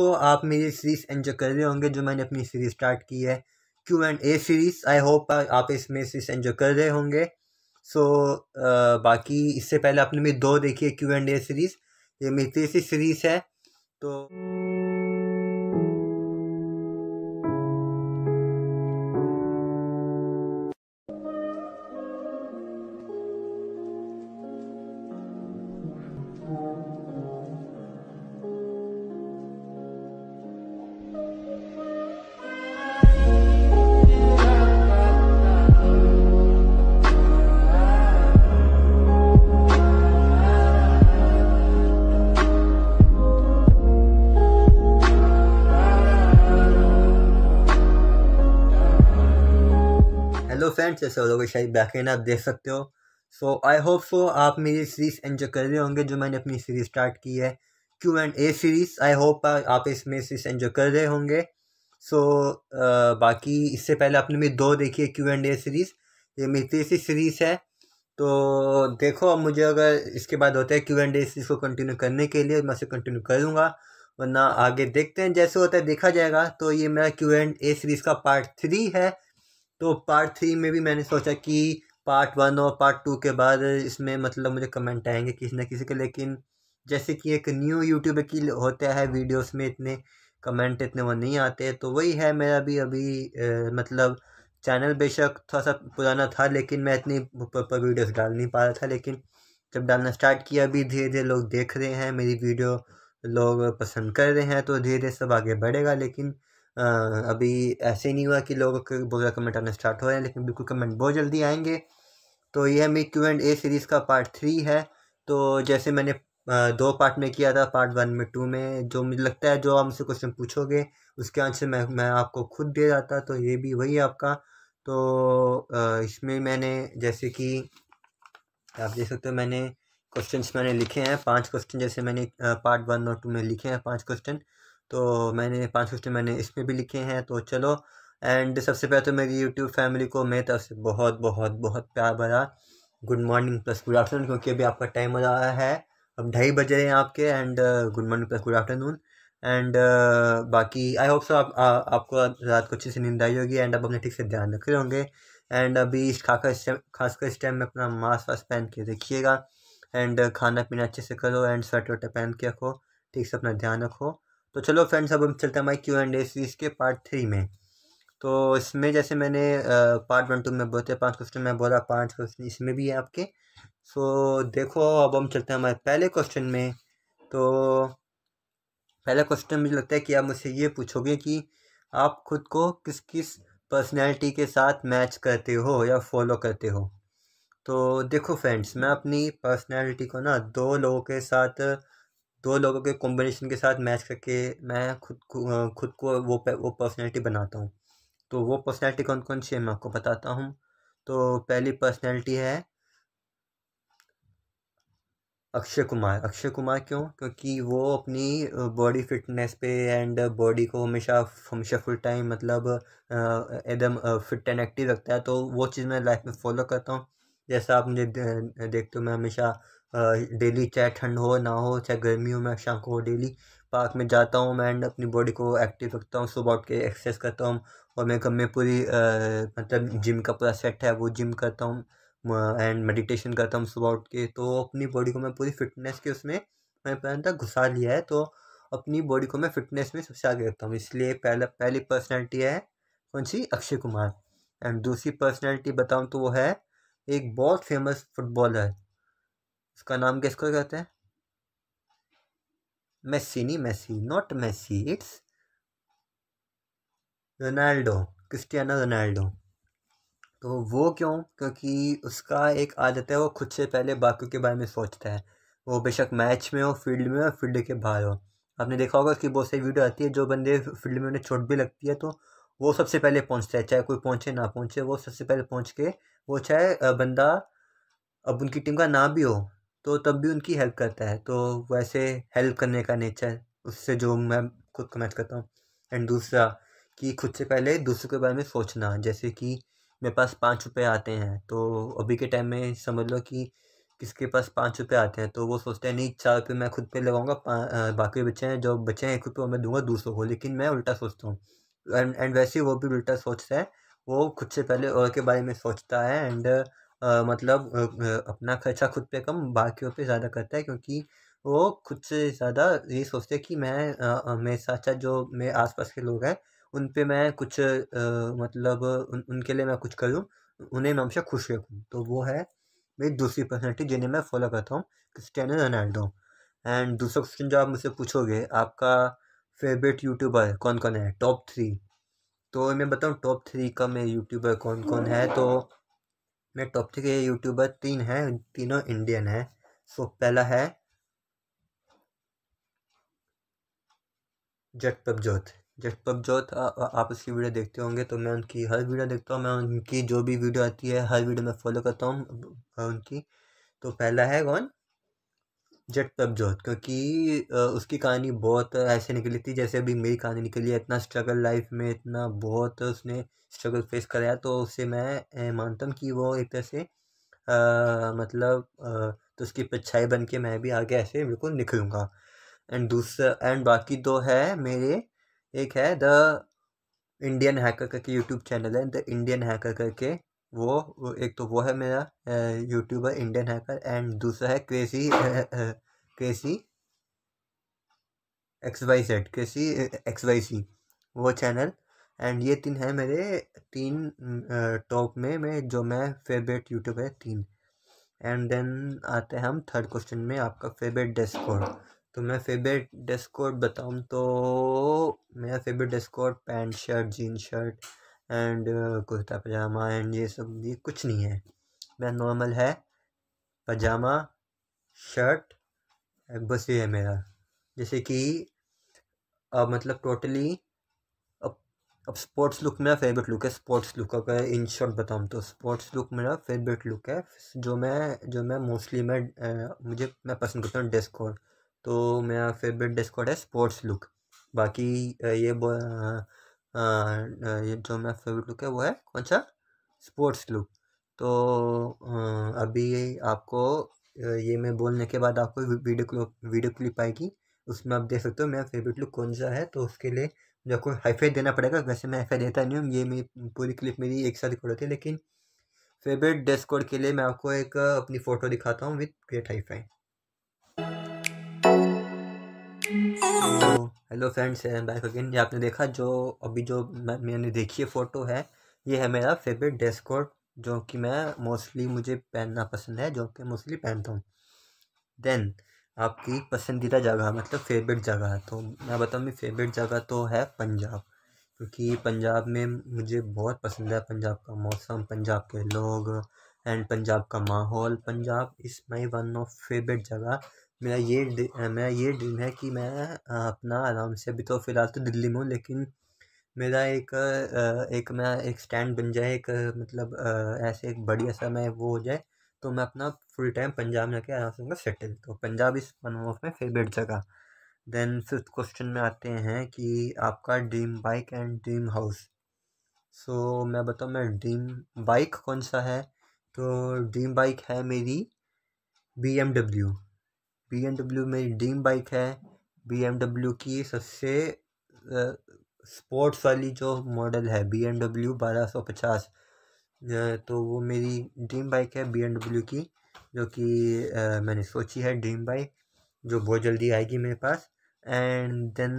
दोस्तों आप मेरी सीरीज़ एंजॉय कर रहे होंगे जो मैंने अपनी सीरीज़ स्टार्ट की है Q and A series I hope आप इसमें सीरीज एंजॉय कर रहे होंगे सो so, बाकी इससे पहले आपने मेरी दो देखी है क्यू एंड ए सीरीज़ ये मेरी तीसरी सीरीज़ है तो कमेंट से सौ लोग शायद बैकिन आप देख सकते हो सो आई होप सो आप मेरी सीरीज़ एंजॉय कर रहे होंगे जो मैंने अपनी सीरीज़ स्टार्ट की है Q and A series I hope आप इसमें सीरीज एंजॉय कर रहे होंगे सो so, uh, बाकी इससे पहले आपने मेरी दो देखी है क्यू एंड ए सीरीज़ ये मेरी तीसरी सीरीज़ है तो देखो अब मुझे अगर इसके बाद होता है क्यू एंड ए सीरीज़ को कंटिन्यू करने के लिए मैं उसे कंटिन्यू करूँगा वरना आगे देखते हैं जैसे होता है देखा जाएगा तो ये मेरा क्यू एंड ए सीरीज़ का पार्ट थ्री है तो पार्ट थ्री में भी मैंने सोचा कि पार्ट वन और पार्ट टू के बाद इसमें मतलब मुझे कमेंट आएंगे किसी ना किसी के लेकिन जैसे कि एक न्यू यूट्यूबर की होता है वीडियोस में इतने कमेंट इतने वो नहीं आते तो वही है मेरा भी अभी ए, मतलब चैनल बेशक थोड़ा सा पुराना था लेकिन मैं इतनी प्रॉपर वीडियोस डाल नहीं पा रहा था लेकिन जब डालना स्टार्ट किया अभी धीरे धीरे लोग देख रहे हैं मेरी वीडियो लोग पसंद कर रहे हैं तो धीरे धीरे सब आगे बढ़ेगा लेकिन अभी ऐसे नहीं हुआ कि लोग ज़्यादा कमेंट आना स्टार्ट हो रहे हैं लेकिन बिल्कुल कमेंट बहुत जल्दी आएंगे तो यह मेरी क्यू एंड ए सीरीज़ का पार्ट थ्री है तो जैसे मैंने दो पार्ट में किया था पार्ट वन में टू में जो मुझे लगता है जो आप मुझसे क्वेश्चन पूछोगे उसके आंसर मैं मैं आपको खुद दे जाता तो ये भी वही आपका तो इसमें मैंने जैसे कि आप देख सकते हो मैंने क्वेश्चंस मैंने लिखे हैं पांच क्वेश्चन जैसे मैंने पार्ट वन और टू में लिखे हैं पांच क्वेश्चन तो मैंने पाँच फिफ्टी मैंने इसमें भी लिखे हैं तो चलो एंड सबसे पहले तो मेरी यूट्यूब फैमिली को मेरी तरफ से बहुत बहुत बहुत प्यार भरा good morning plus good afternoon क्योंकि अभी आपका टाइम हो रहा है अब ढाई बजे हैं आपके and good morning plus good afternoon and बाकी आई होप सो आप आ, आपको रात को अच्छे से नींद आई होगी एंड आप अपने ठीक से ध्यान रख रहे होंगे एंड अभी इस खाकर इस टाइम खासकर इस टाइम में अपना मास्क वास्क पहन के देखिएगा एंड खाना पीना अच्छे से करो एंड स्वेटर वेटर पहन के रखो ठीक से अपना ध्यान रखो तो चलो फ्रेंड्स अब हम चलते हैं हमारी क्यू एंड ए सीरीज़ के पार्ट थ्री में तो इसमें जैसे मैंने पार्ट वन टू में बोलते पांच क्वेश्चन में बोला पांच क्वेश्चन इसमें भी है आपके सो देखो अब हम चलते हैं हमारे पहले क्वेश्चन में तो पहला क्वेश्चन मुझे लगता है कि आप मुझसे ये पूछोगे कि आप खुद को किस किस पर्सनैलिटी के साथ मैच करते हो या फॉलो करते हो तो देखो फ्रेंड्स मैं अपनी पर्सनैलिटी को ना दो लोगों के साथ दो लोगों के कॉम्बिनेशन के साथ मैच करके मैं खुद को खुद को वो वो पर्सनैलिटी बनाता हूँ तो वो पर्सनैलिटी कौन कौन सी है मैं आपको बताता हूँ तो पहली पर्सनैलिटी है अक्षय कुमार अक्षय कुमार क्यों क्योंकि वो अपनी बॉडी फिटनेस पे एंड बॉडी को हमेशा हमेशा फुल टाइम मतलब एकदम फिट एंड एक्टिव रखता है तो वो चीज़ मैं लाइफ में फॉलो करता हूँ जैसा आपने देखते हो मैं हमेशा डेली चाहे ठंड हो ना हो चाहे गर्मी हो मैं शाम को डेली पार्क में जाता हूँ मैं एंड अपनी बॉडी को एक्टिव रखता हूँ सुबह उठ के एक्सरसाइज करता हूँ और मैं कम में पूरी मतलब जिम का पूरा सेट है वो जिम करता हूँ एंड मेडिटेशन करता हूँ सुबह उठ के तो अपनी बॉडी को मैं पूरी फिटनेस के उसमें मैंने पहले तक घुसा लिया है तो अपनी बॉडी को मैं फिटनेस में सबसे आगे रखता हूँ इसलिए पहला पहली पर्सनैलिटी है कौन सी अक्षय कुमार एंड दूसरी पर्सनैलिटी बताऊँ तो वो है एक बहुत फेमस फुटबॉलर है उसका नाम किसको कहते हैं मेसी नहीं Messi not Messi it's Ronaldo Cristiano Ronaldo तो वो क्यों क्योंकि उसका एक आदत है वो खुद से पहले बाकी के बारे में सोचता है वो बेशक मैच में हो फील्ड में हो फील्ड के बाहर हो आपने देखा होगा उसकी बहुत सारी वीडियो आती है जो बंदे फील्ड में उन्हें चोट भी लगती है तो वो सबसे पहले पहुंचता है चाहे कोई पहुंचे ना पहुंचे वो सबसे पहले पहुंच के वो चाहे बंदा अब उनकी टीम का ना भी हो तो तब भी उनकी हेल्प करता है तो वैसे हेल्प करने का नेचर उससे जो मैं खुद को करता हूँ एंड दूसरा कि खुद से पहले दूसरों के बारे में सोचना जैसे कि मेरे पास पाँच रुपये आते हैं तो अभी के टाइम में समझ लो कि किसके पास पाँच रुपये आते हैं तो वो सोचते हैं नहीं चार रुपये मैं खुद पे लगाऊंगा बाकी बच्चे हैं जो बच्चे हैं एक रुपये मैं दूंगा दूसरों को लेकिन मैं उल्टा सोचता हूँ एंड एंड वैसे वो भी उल्टा सोचता है वो खुद से पहले और के बारे में सोचता है एंड uh, मतलब uh, अपना खर्चा खुद पे कम बाकियों पे ज़्यादा करता है क्योंकि वो खुद से ज़्यादा ये सोचते हैं कि मैं uh, मेरे साथ साथ जो मेरे आसपास के लोग हैं उन पे मैं कुछ मतलब उन, उनके लिए मैं कुछ करूँ उन्हें मैं हमेशा खुश रखूँ तो वो है मेरी दूसरी पर्सनैलिटी जिन्हें मैं फॉलो करता हूँ क्रिस्टियानो रोनाल्डो एंड दूसरा क्वेश्चन जो आप मुझसे पूछोगे आपका फेवरेट यूट्यूबर कौन कौन है टॉप थ्री तो मैं बताऊँ टॉप थ्री का मेरे यूट्यूबर कौन कौन है तो मेरे टॉप थ्री के यूट्यूबर तीन हैं तीनों इंडियन हैं सो पहला है जटपबजोत जटपबजोत आप उसकी वीडियो देखते होंगे तो मैं उनकी हर वीडियो देखता हूँ मैं उनकी जो भी वीडियो आती है हर वीडियो में फॉलो करता हूँ उनकी तो पहला है कौन जट तब जोत क्योंकि उसकी कहानी बहुत ऐसे निकली थी जैसे अभी मेरी कहानी निकली है इतना स्ट्रगल लाइफ में इतना बहुत उसने स्ट्रगल फेस कराया तो उससे मैं मानता हूँ कि वो एक तरह से आ, मतलब आ, तो उसकी पिछाई बन के मैं भी आगे ऐसे बिल्कुल निकलूँगा एंड दूसरा एंड बाकी दो है मेरे एक है द इंडियन हैकर करके यूट्यूब चैनल है द इंडियन हैकर करके वो एक तो वो है मेरा यूट्यूबर इंडियन हैकर एंड दूसरा है crazy crazy X Y Z crazy X Y C वो चैनल एंड ये तीन है मेरे तीन टॉप में मैं जो मैं फेवरेट यूट्यूबर है तीन एंड देन आते हैं हम थर्ड क्वेश्चन में आपका फेवरेट डेस्कोड तो मैं फेवरेट डेस्कोड बताऊँ तो मेरा favourite dress code pant shirt jean shirt and kurta pajama and ये सब ये कुछ नहीं है मैं नॉर्मल है पजामा शर्ट बस ये है मेरा जैसे कि अब मतलब टोटली अब अब स्पोर्ट्स लुक मेरा फेवरेट लुक है स्पोर्ट्स लुक अगर इन शॉर्ट बताऊँ तो स्पोर्ट्स लुक मेरा फेवरेट लुक है जो मैं जो मैं मोस्टली मैं मुझे मैं पसंद करता हूँ डेस्कॉड तो मेरा फेवरेट डिस्कॉर्ड है स्पोर्ट्स लुक बाकी ये ये जो मेरा फेवरेट लुक है वो है कौन सा स्पोर्ट्स लुक तो अभी आपको ये मैं बोलने के बाद आपको वीडियो क्लिप वीडियो क्लिप आएगी उसमें आप देख सकते हो मेरा फेवरेट लुक कौन सा है तो उसके लिए मुझे आपको हाईफाई देना पड़ेगा वैसे मैं हाईफाई देता नहीं हूँ ये मेरी पूरी क्लिप मेरी एक साथ रिकॉर्ड होती है लेकिन फेवरेट ड्रेस कोड के लिए मैं आपको एक अपनी फ़ोटो दिखाता हूँ with great hi fi hello friends back again ये आपने देखा जो अभी जो मैंने देखी है फ़ोटो है ये है मेरा फेवरेट ड्रेस कोड जो कि मैं मोस्टली मुझे पहनना पसंद है जो कि मोस्टली पहनता हूँ देन आपकी पसंदीदा जगह मतलब फेवरेट जगह तो मैं बताऊँ मेरी फेवरेट जगह तो है पंजाब क्योंकि पंजाब में मुझे बहुत पसंद है पंजाब का मौसम पंजाब के लोग एंड पंजाब का माहौल Punjab is my one of favourite जगह मेरा ये मेरा ये ड्रीम है कि मैं अपना आराम से अभी तो फ़िलहाल तो दिल्ली में हूँ लेकिन मेरा एक एक मैं एक स्टैंड बन जाए एक मतलब ऐसे एक बढ़िया सा मैं वो हो जाए तो मैं अपना फुल टाइम पंजाब में आके आराम से सेटल तो पंजाब इस वन ऑफ में फेवरेट जगह देन फिफ्थ क्वेश्चन में आते हैं कि आपका dream bike and dream house so so, मैं बताऊँ मैं ड्रीम बाइक कौन सा है तो ड्रीम बाइक है मेरी B M W B M W मेरी ड्रीम बाइक है बी एम डब्ल्यू की सबसे स्पोर्ट्स वाली जो मॉडल है बी एम डब्ल्यू बारह सौ पचास तो वो मेरी ड्रीम बाइक है बी एम डब्ल्यू की जो कि मैंने सोची है ड्रीम बाइक जो बहुत जल्दी आएगी मेरे पास एंड देन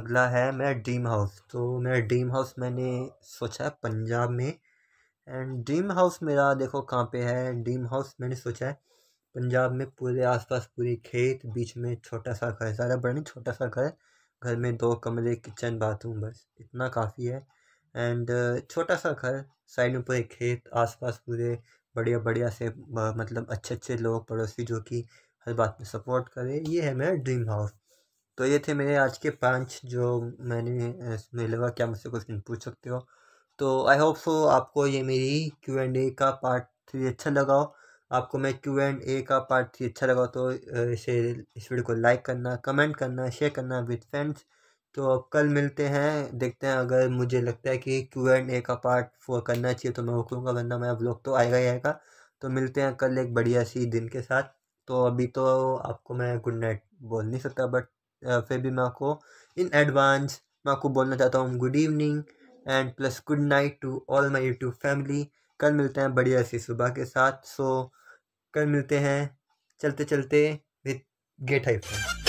अगला है मेरा ड्रीम हाउस तो मेरा ड्रीम हाउस मैंने सोचा है पंजाब में एंड ड्रीम हाउस मेरा देखो कहाँ पे है ड्रीम हाउस मैंने सोचा है पंजाब में पूरे आसपास पूरे खेत बीच में छोटा सा घर ज़्यादा बड़ा नहीं छोटा सा घर घर में दो कमरे किचन बाथरूम बस इतना काफ़ी है एंड छोटा सा घर साइड में पूरे खेत आसपास पूरे बढ़िया बढ़िया से मतलब अच्छे अच्छे लोग पड़ोसी जो कि हर बात में सपोर्ट करें ये है मेरा ड्रीम हाउस तो ये थे मेरे आज के पांच जो मैंने इसमें लगा क्या मुझसे क्वेश्चन पूछ सकते हो तो आई होप सो आपको ये मेरी क्यू एंड ए का पार्ट थ्री अच्छा लगा हो आपको मैं क्यू एंड ए का पार्ट थ्री अच्छा लगा तो इसे इस वीडियो को लाइक करना कमेंट करना शेयर करना विद फ्रेंड्स तो अब कल मिलते हैं देखते हैं अगर मुझे लगता है कि क्यू एंड ए का पार्ट फोर करना चाहिए तो मैं वो वरना मैं ब्लॉग तो आएगा ही आएगा तो मिलते हैं कल एक बढ़िया सी दिन के साथ तो अभी तो आपको मैं गुड नाइट बोल नहीं सकता बट फिर भी मैं आपको इन एडवांस मैं आपको बोलना चाहता हूँ good evening and plus good night to all my YouTube family कल मिलते हैं बढ़िया सी सुबह के साथ सो so, कल मिलते हैं चलते चलते विथ गेट हाइफ